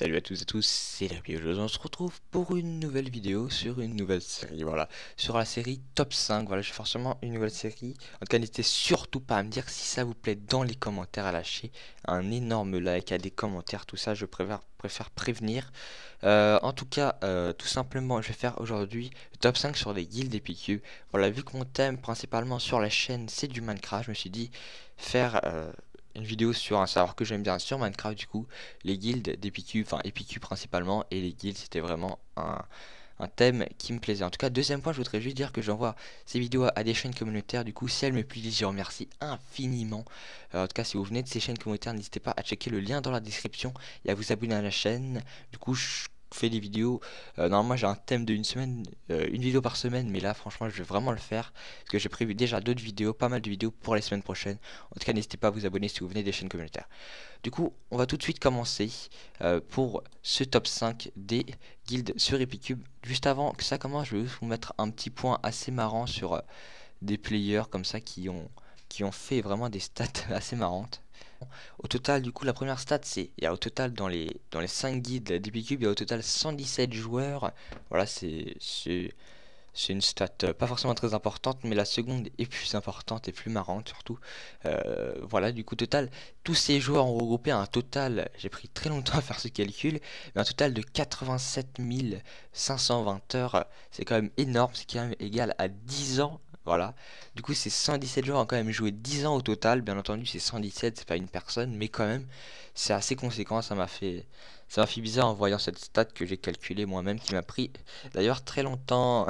Salut à tous et à tous, c'est la Biologie. On se retrouve pour une nouvelle vidéo sur une nouvelle série, voilà. Sur la série Top 5, voilà, j'ai forcément une nouvelle série. En tout cas, n'hésitez surtout pas à me dire si ça vous plaît dans les commentaires, à lâcher un énorme like, à des commentaires, tout ça, je préfère, prévenir. Euh, en tout cas, euh, tout simplement, je vais faire aujourd'hui top 5 sur les guildes PQ. Voilà, vu que mon thème principalement sur la chaîne, c'est du Minecraft, je me suis dit faire... Euh, une vidéo sur un serveur que j'aime bien sur Minecraft du coup les guildes d'EPQ, enfin EPQ principalement et les guildes c'était vraiment un, thème qui me plaisait en tout cas deuxième point je voudrais juste dire que j'envoie ces vidéos à, des chaînes communautaires du coup si elles me plaisent je remercie infiniment euh, en tout cas si vous venez de ces chaînes communautaires n'hésitez pas à checker le lien dans la description et à vous abonner à la chaîne du coup je fait des vidéos. Euh, normalement, j'ai un thème d'une semaine, euh, une vidéo par semaine, mais là, franchement, je vais vraiment le faire parce que j'ai prévu déjà d'autres vidéos, pas mal de vidéos pour les semaines prochaines. En tout cas, n'hésitez pas à vous abonner si vous venez des chaînes communautaires. Du coup, on va tout de suite commencer euh, pour ce top 5 des guildes sur Epicube. Juste avant que ça commence, je vais vous mettre un petit point assez marrant sur des players comme ça qui ont qui ont fait vraiment des stats assez marrantes. Au total, du coup, la première stat, c'est il y a au total dans les dans les 5 guides de la il y a au total 117 joueurs. Voilà, c'est c'est une stat euh, pas forcément très importante, mais la seconde est plus importante et plus marrante surtout. Euh, voilà, du coup, total, tous ces joueurs ont regroupé un total, j'ai pris très longtemps à faire ce calcul, mais un total de 87 520 heures. C'est quand même énorme, c'est quand même égal à 10 ans voilà. Du coup, c'est 117 joueurs ont quand même joué 10 ans au total. Bien entendu, c'est 117, c'est pas une personne, mais quand même, c'est assez conséquent. Ça m'a fait, ça m'a fait bizarre en voyant cette stat que j'ai calculée moi-même qui m'a pris d'ailleurs très longtemps.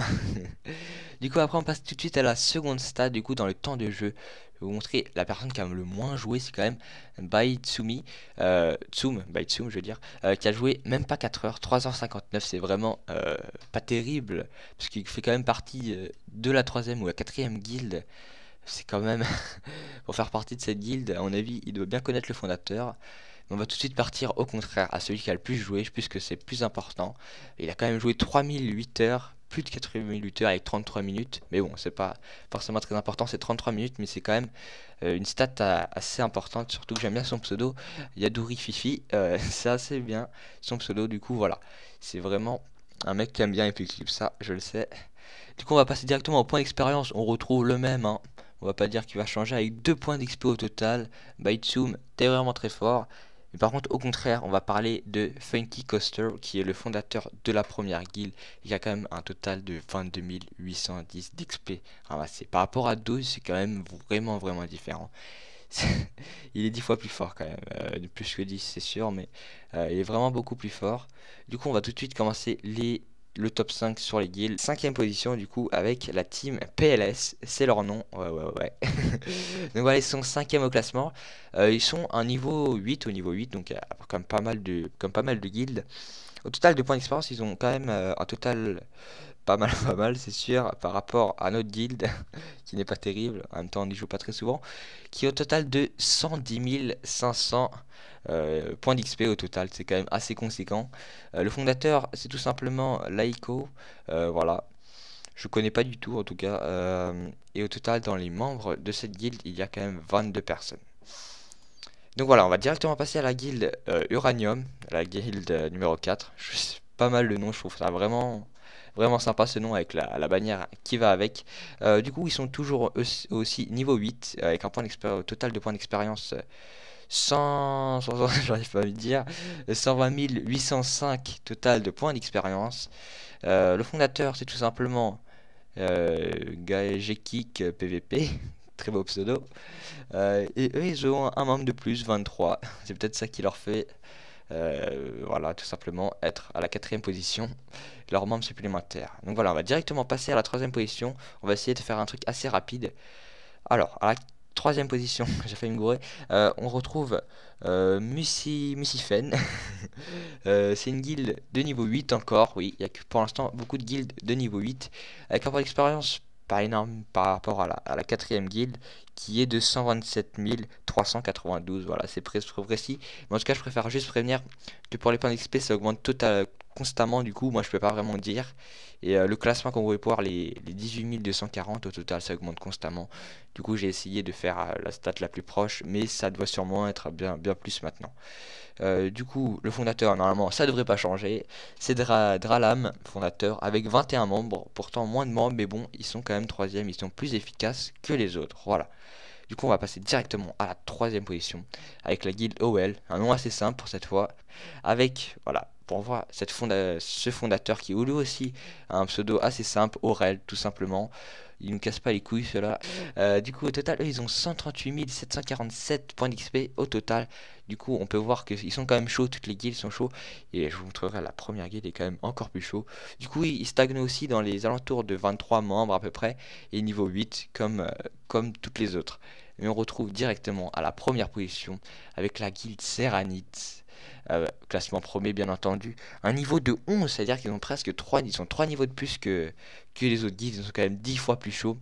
du coup après on passe tout de suite à la seconde stat du coup dans le temps de jeu. Je vais vous montrer la personne qui a le moins joué c'est quand même Baitsumi, euh, Tsum, Baitsum je veux dire, euh, qui a joué même pas 4 heures, 3h59 c'est vraiment euh, pas terrible parce qu'il fait quand même partie euh, de la troisième ou la quatrième guilde c'est quand même pour faire partie de cette guilde à mon avis il doit bien connaître le fondateur on va tout de suite partir au contraire à celui qui a le plus joué, puisque c'est plus important. Il a quand même joué 3008 heures, plus de 88 heures avec 33 minutes. Mais bon, c'est pas forcément très important, c'est 33 minutes, mais c'est quand même euh, une stat assez importante, surtout que j'aime bien son pseudo, Yadouri Fifi. Euh, c'est assez bien son pseudo, du coup, voilà. C'est vraiment un mec qui aime bien Epiclipse, ça, je le sais. Du coup, on va passer directement au point d'expérience. On retrouve le même, hein. on va pas dire qu'il va changer, avec deux points d'XP au total. Baitsum, t'es vraiment très fort. Mais par contre, au contraire, on va parler de Funky Coaster, qui est le fondateur de la première guilde, Il qui a quand même un total de 22 810 d'XP ramassés. Par rapport à 12, c'est quand même vraiment, vraiment différent. il est 10 fois plus fort quand même, euh, plus que 10 c'est sûr, mais euh, il est vraiment beaucoup plus fort. Du coup on va tout de suite commencer les le top 5 sur les guilds. Cinquième position du coup avec la team PLS, c'est leur nom. Ouais ouais ouais. donc voilà, ils sont cinquième au classement. Euh, ils sont un niveau 8 au niveau 8, donc euh, comme pas mal de comme pas mal de guilds. Au total de points d'expérience, ils ont quand même euh, un total pas mal, pas mal, c'est sûr, par rapport à notre guild, qui n'est pas terrible, en même temps on n'y joue pas très souvent, qui est au total de 110 500 euh, points d'XP au total, c'est quand même assez conséquent. Euh, le fondateur, c'est tout simplement Laiko, voilà, je connais pas du tout en tout cas, et au total dans les membres de cette guild, il y a quand même 22 personnes. Donc voilà, on va directement passer à la guilde euh, Uranium, la guilde euh, numéro 4. pas mal le nom, je trouve ça vraiment vraiment sympa ce nom avec la, bannière qui va avec. Euh, du coup, ils sont toujours aussi, niveau 8 avec un point total de points d'expérience 100, j'arrive pas à me dire 120 805 total de points d'expérience. le fondateur, c'est tout simplement euh, PVP, très beau pseudo. Euh, et eux, ils ont un membre de plus, 23. C'est peut-être ça qui leur fait, euh, voilà, tout simplement, être à la quatrième position. Leur membre supplémentaire. Donc voilà, on va directement passer à la troisième position. On va essayer de faire un truc assez rapide. Alors, à la troisième position, j'ai fait une gourer, euh, on retrouve euh, Musi, Musifen. c'est une guilde de niveau 8 encore, oui, il n'y a que pour l'instant beaucoup de guildes de niveau 8, avec un peu d'expérience énorme par rapport à la, quatrième guilde qui est de 127 392. Voilà, c'est précis. Mais en tout cas, je préfère juste prévenir que pour les points d'XP, ça augmente total, constamment du coup moi je peux pas vraiment dire et euh, le classement qu'on pouvait voir les, les 18240 au total ça augmente constamment du coup j'ai essayé de faire euh, la stat la plus proche mais ça doit sûrement être bien, bien plus maintenant euh, du coup le fondateur normalement ça devrait pas changer c'est Dra Dralam fondateur avec 21 membres pourtant moins de membres mais bon ils sont quand même troisième ils sont plus efficaces que les autres voilà du coup, on va passer directement à la troisième position avec la guilde OL, un nom assez simple pour cette fois, avec voilà pour voir cette ce fondateur qui lui aussi un pseudo assez simple, Aurel tout simplement. Il ne casse pas les couilles cela. là euh, du coup au total ils ont 138 747 points d'XP au total. Du coup on peut voir qu'ils sont quand même chauds, toutes les guildes sont chauds. Et je vous montrerai la première guilde est quand même encore plus chaud. Du coup ils stagnent aussi dans les alentours de 23 membres à peu près et niveau 8 comme, euh, comme toutes les autres. Mais on retrouve directement à la première position avec la guilde Serranite euh, classement premier bien entendu, un niveau de 11, c'est-à-dire qu'ils ont presque 3, ils sont 3 niveaux de plus que, que les autres guides ils sont quand même 10 fois plus chauds.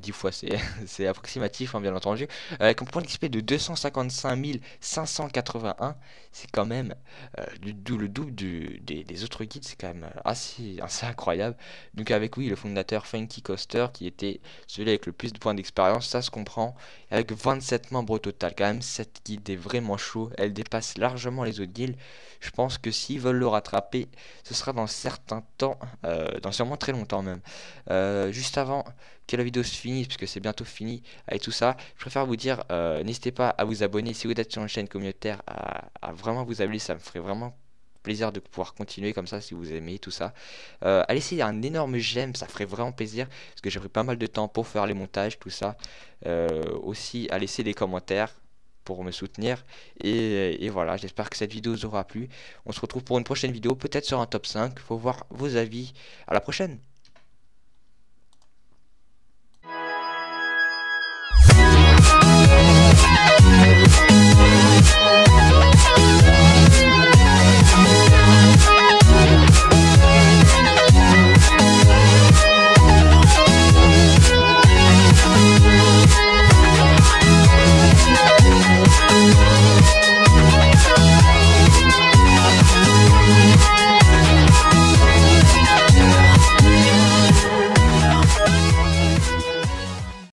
10 fois c'est approximatif en hein, bien entendu, avec euh, un point d'XP de 255 581, c'est quand même euh, du, le double du, des, autres guides, c'est quand même euh, assez, assez incroyable. Donc avec oui le fondateur Funky Coaster qui était celui avec le plus de points d'expérience, ça se comprend, avec 27 membres au total, quand même cette guide est vraiment chaud, elle dépasse largement les autres guides je pense que s'ils veulent le rattraper, ce sera dans certains temps, dans sûrement très longtemps même. juste avant que la vidéo se finisse, puisque c'est bientôt fini avec tout ça, je préfère vous dire, euh, n'hésitez pas à vous abonner si vous êtes sur une chaîne communautaire, à, vraiment vous abonner, ça me ferait vraiment plaisir de pouvoir continuer comme ça si vous aimez tout ça. Euh, laisser un énorme j'aime, ça ferait vraiment plaisir parce que j'ai pris pas mal de temps pour faire les montages, tout ça. Euh, aussi, à laisser des commentaires pour me soutenir. Et, voilà, j'espère que cette vidéo vous aura plu. On se retrouve pour une prochaine vidéo, peut-être sur un top 5. Faut voir vos avis. À la prochaine